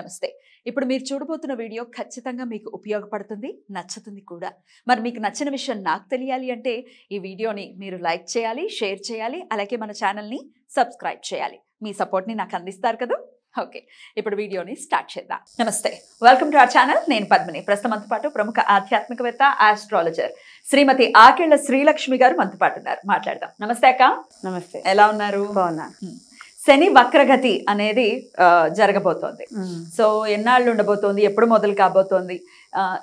నమస్తే ఇప్పుడు మీరు చూడబోతున్న వీడియో ఖచ్చితంగా మీకు ఉపయోగపడుతుంది నచ్చుతుంది కూడా మరి మీకు నచ్చిన విషయం నాకు తెలియాలి అంటే ఈ వీడియోని మీరు లైక్ చేయాలి షేర్ చేయాలి అలాగే మన ఛానల్ని సబ్స్క్రైబ్ చేయాలి మీ సపోర్ట్ని నాకు అందిస్తారు కదా ఓకే ఇప్పుడు వీడియోని స్టార్ట్ చేద్దాం నమస్తే వెల్కమ్ టు అవర్ ఛానల్ నేను పద్మిని ప్రస్తుతం మనతో పాటు ప్రముఖ ఆధ్యాత్మికవేత్త ఆస్ట్రాలజర్ శ్రీమతి ఆకేళ్ల శ్రీలక్ష్మి గారు మనతో పాటు ఉన్నారు మాట్లాడదాం నమస్తే అక్క నమస్తే ఎలా ఉన్నారు బాగున్నా శని వక్రగతి అనేది జరగబోతోంది సో ఎన్నాళ్ళు ఉండబోతోంది ఎప్పుడు మొదలు కాబోతోంది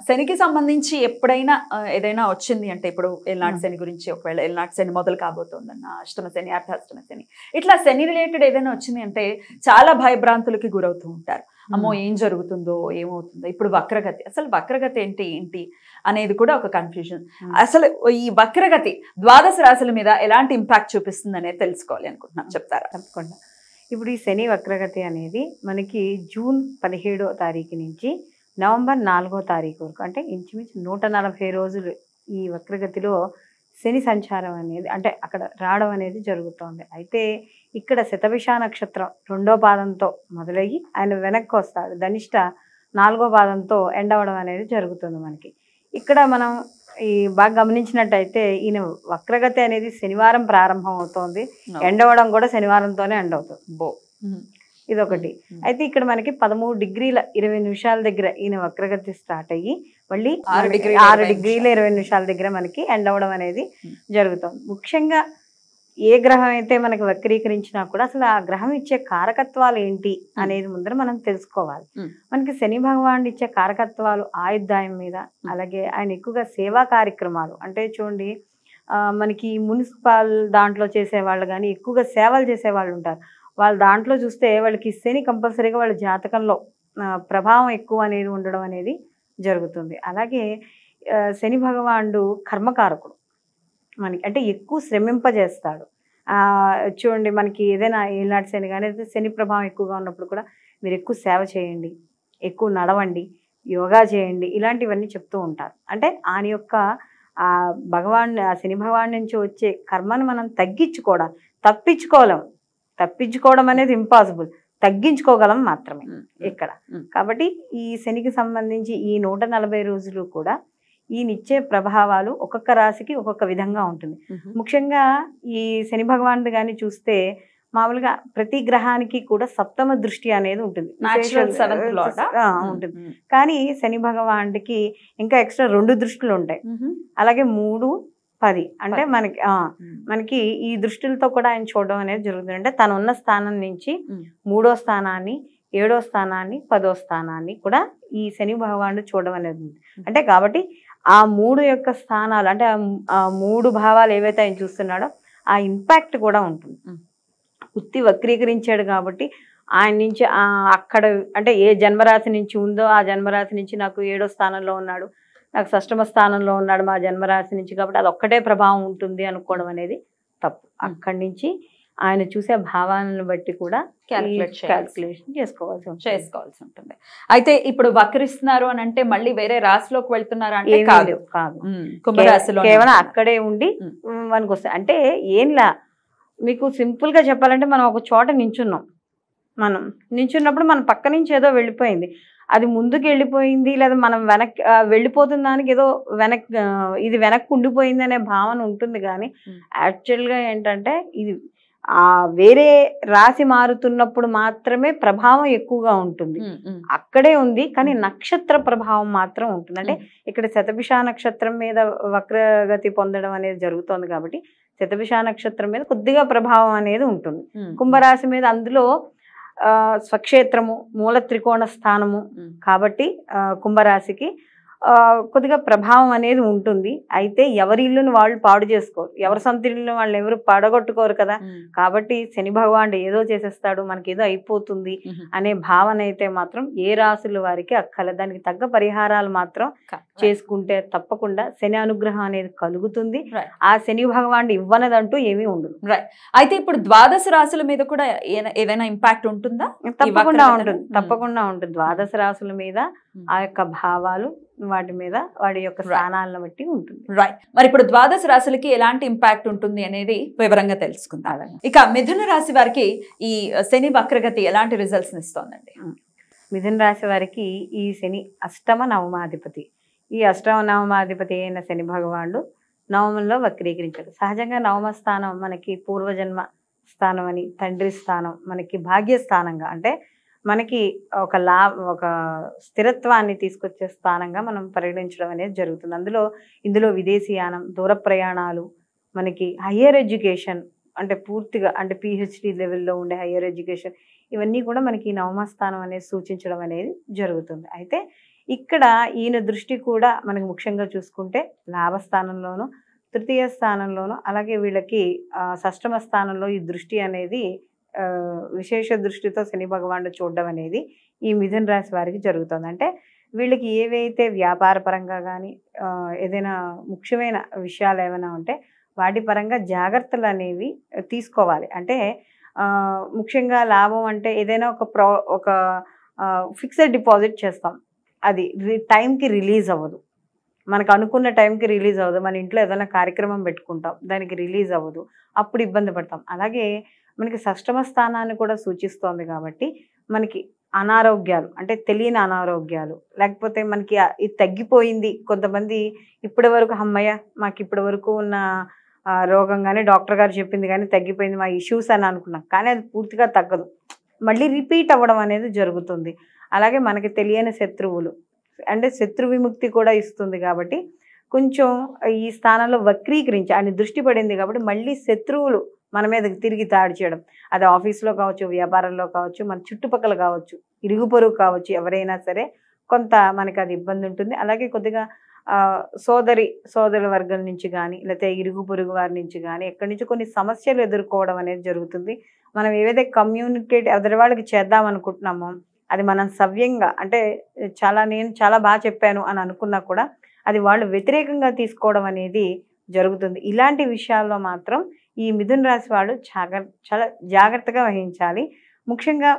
శనికి సంబంధించి ఎప్పుడైనా ఏదైనా వచ్చింది అంటే ఇప్పుడు ఎల్నాటి శని గురించి ఒకవేళ ఎల్నాటి శని మొదలు కాబోతోందన్న అష్టమ శని అర్ధాష్టమ శని ఇట్లా శని రిలేటెడ్ ఏదైనా వచ్చింది అంటే చాలా భయభ్రాంతులకి గురవుతూ ఉంటారు అమ్మో ఏం జరుగుతుందో ఏమవుతుందో ఇప్పుడు వక్రగతి అసలు వక్రగతి ఏంటి ఏంటి అనేది కూడా ఒక కన్ఫ్యూజన్ అసలు ఈ వక్రగతి ద్వాదశ రాశుల మీద ఎలాంటి ఇంపాక్ట్ చూపిస్తుంది అనేది తెలుసుకోవాలి అనుకుంటున్నాం చెప్తారా తప్పకుండా ఇప్పుడు ఈ శని వక్రగతి అనేది మనకి జూన్ పదిహేడో తారీఖు నుంచి నవంబర్ నాలుగో తారీఖు వరకు అంటే ఇంచుమించు నూట నలభై రోజులు ఈ వక్రగతిలో శని సంచారం అనేది అంటే అక్కడ రావడం అనేది జరుగుతోంది అయితే ఇక్కడ శతభిష నక్షత్రం రెండో పాదంతో మొదలయ్యి ఆయన వెనక్కి వస్తాడు ధనిష్ట నాలుగో పాదంతో ఎండవడం అనేది జరుగుతుంది మనకి ఇక్కడ మనం ఈ బాగా గమనించినట్టయితే ఈయన వక్రగతి అనేది శనివారం ప్రారంభం అవుతోంది ఎండవడం కూడా శనివారంతోనే ఎండ్ అవుతుంది బో ఇదొకటి అయితే ఇక్కడ మనకి పదమూడు డిగ్రీల ఇరవై నిమిషాల దగ్గర ఈయన వక్రగతి స్టార్ట్ అయ్యి మళ్ళీ ఆరు ఆరు డిగ్రీల ఇరవై నిమిషాల దగ్గర మనకి ఎండ్ అవ్వడం అనేది జరుగుతుంది ముఖ్యంగా ఏ గ్రహం అయితే మనకి వక్రీకరించినా కూడా అసలు ఆ గ్రహం ఇచ్చే కారకత్వాలు ఏంటి అనేది ముందర మనం తెలుసుకోవాలి మనకి శని భగవానుడు ఇచ్చే కారకత్వాలు ఆయుద్ధాయం మీద అలాగే ఆయన ఎక్కువగా సేవా కార్యక్రమాలు అంటే చూడండి మనకి మున్సిపల్ దాంట్లో చేసేవాళ్ళు కానీ ఎక్కువగా సేవలు చేసేవాళ్ళు ఉంటారు వాళ్ళు దాంట్లో చూస్తే వాళ్ళకి శని కంపల్సరీగా వాళ్ళ జాతకంలో ప్రభావం ఎక్కువ అనేది ఉండడం అనేది జరుగుతుంది అలాగే శని భగవానుడు కర్మకారకుడు మనకి అంటే ఎక్కువ శ్రమింపజేస్తాడు చూడండి మనకి ఏదైనా ఏనాటి శని కానీ శని ప్రభావం ఎక్కువగా ఉన్నప్పుడు కూడా మీరు ఎక్కువ సేవ చేయండి ఎక్కువ నడవండి యోగా చేయండి ఇలాంటివన్నీ చెప్తూ ఉంటారు అంటే ఆయన యొక్క ఆ భగవాన్ ఆ శని భగవాన్ నుంచి వచ్చే కర్మను మనం తగ్గించుకోవడం తప్పించుకోలేం తప్పించుకోవడం అనేది ఇంపాసిబుల్ తగ్గించుకోగలం మాత్రమే ఇక్కడ కాబట్టి ఈ శనికి సంబంధించి ఈ నూట నలభై రోజులు కూడా ఈయనిచ్చే ప్రభావాలు ఒక్కొక్క రాశికి ఒక్కొక్క విధంగా ఉంటుంది ముఖ్యంగా ఈ శని భగవానుడు కానీ చూస్తే మామూలుగా ప్రతి గ్రహానికి కూడా సప్తమ దృష్టి అనేది ఉంటుంది ఉంటుంది కానీ శని భగవానుడికి ఇంకా ఎక్స్ట్రా రెండు దృష్టిలు ఉంటాయి అలాగే మూడు పది అంటే మనకి మనకి ఈ దృష్టిలతో కూడా ఆయన చూడడం అనేది జరుగుతుంది అంటే తను ఉన్న స్థానం నుంచి మూడో స్థానాన్ని ఏడో స్థానాన్ని పదో స్థానాన్ని కూడా ఈ శని భగవానుడు చూడడం అనేది ఉంది అంటే కాబట్టి ఆ మూడు యొక్క స్థానాలు అంటే ఆ మూడు భావాలు ఏవైతే ఆయన చూస్తున్నాడో ఆ ఇంపాక్ట్ కూడా ఉంటుంది ఉత్తి వక్రీకరించాడు కాబట్టి ఆయన నుంచి అక్కడ అంటే ఏ జన్మరాశి నుంచి ఉందో ఆ జన్మరాశి నుంచి నాకు ఏడో స్థానంలో ఉన్నాడు నాకు షష్టమ స్థానంలో ఉన్నాడు మా జన్మరాశి నుంచి కాబట్టి అది ఒక్కటే ప్రభావం ఉంటుంది అనుకోవడం అనేది తప్పు అక్కడి నుంచి ఆయన చూసే భావాలను బట్టి కూడా క్యాలిక్యులేట్ క్యాల్కులేషన్ చేసుకోవాల్సి చేసుకోవాల్సి ఉంటుంది అయితే ఇప్పుడు వక్రిస్తున్నారు అని అంటే మళ్ళీ వేరే రాశిలోకి వెళ్తున్నారు అంటే కాదు కాదు కుంభరాశిలో కేవలం అక్కడే ఉండి మనకు వస్తాయి అంటే ఏంలా మీకు సింపుల్ గా చెప్పాలంటే మనం ఒక చోట నించున్నాం మనం నించున్నప్పుడు మన పక్క నుంచి ఏదో వెళ్ళిపోయింది అది ముందుకు వెళ్ళిపోయింది లేదా మనం వెనక్ వెళ్ళిపోతున్న దానికి ఏదో వెనక్ ఇది వెనక్కి ఉండిపోయింది అనే భావన ఉంటుంది కానీ యాక్చువల్గా ఏంటంటే ఇది ఆ వేరే రాశి మారుతున్నప్పుడు మాత్రమే ప్రభావం ఎక్కువగా ఉంటుంది అక్కడే ఉంది కానీ నక్షత్ర ప్రభావం మాత్రం ఉంటుంది అంటే ఇక్కడ శతభిష నక్షత్రం మీద వక్రగతి పొందడం అనేది జరుగుతోంది కాబట్టి శతభిష నక్షత్రం మీద కొద్దిగా ప్రభావం అనేది ఉంటుంది కుంభరాశి మీద అందులో స్వక్షేత్రము మూల త్రికోణ స్థానము కాబట్టి కుంభరాశికి కొద్దిగా ప్రభావం అనేది ఉంటుంది అయితే ఎవరి ఇల్లును వాళ్ళు పాడు చేసుకోరు ఎవరి సొంత ఇల్లును వాళ్ళు ఎవరు పడగొట్టుకోరు కదా కాబట్టి శని భగవానుడు ఏదో చేసేస్తాడు మనకి ఏదో అయిపోతుంది అనే భావన అయితే మాత్రం ఏ రాసుల వారికి అక్కల దానికి తగ్గ పరిహారాలు మాత్రం చేసుకుంటే తప్పకుండా శని అనుగ్రహం అనేది కలుగుతుంది ఆ శని భగవానుడు ఇవ్వనదంటూ ఏమీ ఉండదు అయితే ఇప్పుడు ద్వాదశ రాసుల మీద కూడా ఏదైనా ఇంపాక్ట్ ఉంటుందా తప్పకుండా ఉంటుంది తప్పకుండా ఉంటుంది ద్వాదశ రాసుల మీద ఆ యొక్క భావాలు వాటి మీద వాడి యొక్క స్థానాలను బట్టి ఉంటుంది రైట్ మరి ఇప్పుడు ద్వాదశ రాశులకి ఎలాంటి ఇంపాక్ట్ ఉంటుంది అనేది వివరంగా తెలుసుకుందాం ఇక మిథున రాశి వారికి ఈ శని వక్రగతి ఎలాంటి రిజల్ట్స్ ఇస్తోందండి మిథున రాశి వారికి ఈ శని అష్టమ నవమాధిపతి ఈ అష్టమ నవమాధిపతి అయిన శని భగవానుడు నవమంలో వక్రీకరించాడు సహజంగా నవమ స్థానం మనకి పూర్వజన్మ స్థానం అని తండ్రి స్థానం మనకి భాగ్యస్థానంగా అంటే మనకి ఒక లా ఒక స్థిరత్వాన్ని తీసుకొచ్చే స్థానంగా మనం పరిగణించడం అనేది జరుగుతుంది అందులో ఇందులో విదేశీయానం దూర ప్రయాణాలు మనకి హయ్యర్ ఎడ్యుకేషన్ అంటే పూర్తిగా అంటే పిహెచ్డి లెవెల్లో ఉండే హయ్యర్ ఎడ్యుకేషన్ ఇవన్నీ కూడా మనకి నవమస్థానం అనేది సూచించడం అనేది జరుగుతుంది అయితే ఇక్కడ ఈయన దృష్టి కూడా మనకి ముఖ్యంగా చూసుకుంటే లాభస్థానంలోనూ తృతీయ స్థానంలోనూ అలాగే వీళ్ళకి షష్టమ స్థానంలో ఈ దృష్టి అనేది విశేష దృష్టితో శని భగవాను చూడడం అనేది ఈ మిథున రాశి వారికి జరుగుతుంది అంటే వీళ్ళకి ఏవైతే వ్యాపార పరంగా కానీ ఏదైనా ముఖ్యమైన విషయాలు ఏమైనా ఉంటే వాటి పరంగా జాగ్రత్తలు అనేవి తీసుకోవాలి అంటే ముఖ్యంగా లాభం అంటే ఏదైనా ఒక ప్రో ఒక ఫిక్స్డ్ డిపాజిట్ చేస్తాం అది టైంకి రిలీజ్ అవ్వదు మనకు అనుకున్న టైంకి రిలీజ్ అవ్వదు మన ఇంట్లో ఏదైనా కార్యక్రమం పెట్టుకుంటాం దానికి రిలీజ్ అవ్వదు అప్పుడు ఇబ్బంది పడతాం అలాగే మనకి సష్టమ స్థానాన్ని కూడా సూచిస్తోంది కాబట్టి మనకి అనారోగ్యాలు అంటే తెలియని అనారోగ్యాలు లేకపోతే మనకి ఇది తగ్గిపోయింది కొంతమంది ఇప్పటి వరకు అమ్మయ్య మాకు ఇప్పటి వరకు ఉన్న రోగం కానీ డాక్టర్ గారు చెప్పింది కానీ తగ్గిపోయింది మా ఇష్యూస్ అని అనుకున్నాం కానీ అది పూర్తిగా తగ్గదు మళ్ళీ రిపీట్ అవ్వడం అనేది జరుగుతుంది అలాగే మనకి తెలియని శత్రువులు అంటే శత్రు విముక్తి కూడా ఇస్తుంది కాబట్టి కొంచెం ఈ స్థానంలో వక్రీకరించి ఆయన దృష్టి పడింది కాబట్టి మళ్ళీ శత్రువులు మన మీదకి తిరిగి తాడు చేయడం అది ఆఫీస్లో కావచ్చు వ్యాపారంలో కావచ్చు మన చుట్టుపక్కల కావచ్చు ఇరుగు పొరుగు కావచ్చు ఎవరైనా సరే కొంత మనకి అది ఇబ్బంది ఉంటుంది అలాగే కొద్దిగా సోదరి సోదరుల వర్గం నుంచి కానీ లేకపోతే ఇరుగు పొరుగు వారి నుంచి కానీ ఎక్కడి నుంచి కొన్ని సమస్యలు ఎదుర్కోవడం అనేది జరుగుతుంది మనం ఏవైతే కమ్యూనికేట్ ఎదరి వాళ్ళకి చేద్దాం అనుకుంటున్నామో అది మనం సవ్యంగా అంటే చాలా నేను చాలా బాగా చెప్పాను అని అనుకున్నా కూడా అది వాళ్ళు వ్యతిరేకంగా తీసుకోవడం అనేది జరుగుతుంది ఇలాంటి విషయాల్లో మాత్రం ఈ మిథున్ రాశి వాళ్ళు జాగ్ర చాలా జాగ్రత్తగా వహించాలి ముఖ్యంగా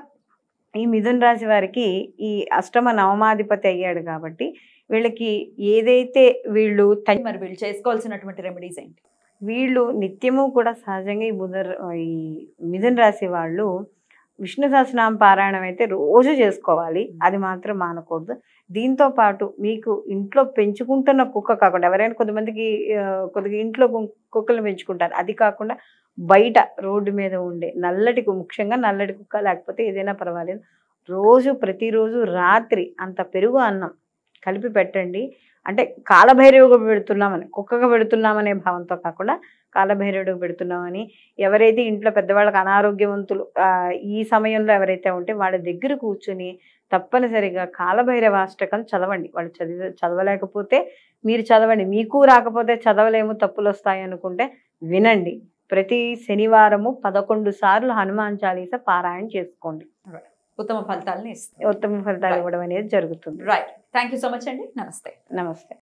ఈ మిథున్ రాశి వారికి ఈ అష్టమ నవమాధిపతి అయ్యాడు కాబట్టి వీళ్ళకి ఏదైతే వీళ్ళు మరి వీళ్ళు చేసుకోవాల్సినటువంటి రెమెడీస్ ఏంటి వీళ్ళు నిత్యము కూడా సహజంగా ఈ బుధ ఈ మిథున్ రాశి వాళ్ళు విష్ణు సహస్రనామ పారాయణం అయితే రోజు చేసుకోవాలి అది మాత్రం మానకూడదు దీంతో పాటు మీకు ఇంట్లో పెంచుకుంటున్న కుక్క కాకుండా ఎవరైనా కొంతమందికి కొద్దిగా ఇంట్లో కుక్కలు పెంచుకుంటారు అది కాకుండా బయట రోడ్డు మీద ఉండే నల్లటి ముఖ్యంగా నల్లటి కుక్క లేకపోతే ఏదైనా పర్వాలేదు రోజు ప్రతిరోజు రాత్రి అంత పెరుగు అన్నం కలిపి పెట్టండి అంటే కాలభైరవుగా పెడుతున్నామని కుక్కగా పెడుతున్నామనే భావంతో కాకుండా కాలభైరవుడికి పెడుతున్నామని ఎవరైతే ఇంట్లో పెద్దవాళ్ళకి అనారోగ్యవంతులు ఈ సమయంలో ఎవరైతే ఉంటే వాళ్ళ దగ్గర కూర్చుని తప్పనిసరిగా కాలభైరవ అష్టకం చదవండి వాళ్ళు చదివ చదవలేకపోతే మీరు చదవండి మీకు రాకపోతే చదవలేము తప్పులు వస్తాయి అనుకుంటే వినండి ప్రతి శనివారము పదకొండు సార్లు హనుమాన్ చాలీస పారాయణ చేసుకోండి ఉత్తమ ఫలితాలని ఉత్తమ ఫలితాలు ఇవ్వడం అనేది జరుగుతుంది right thank you so much అండి నమస్తే నమస్తే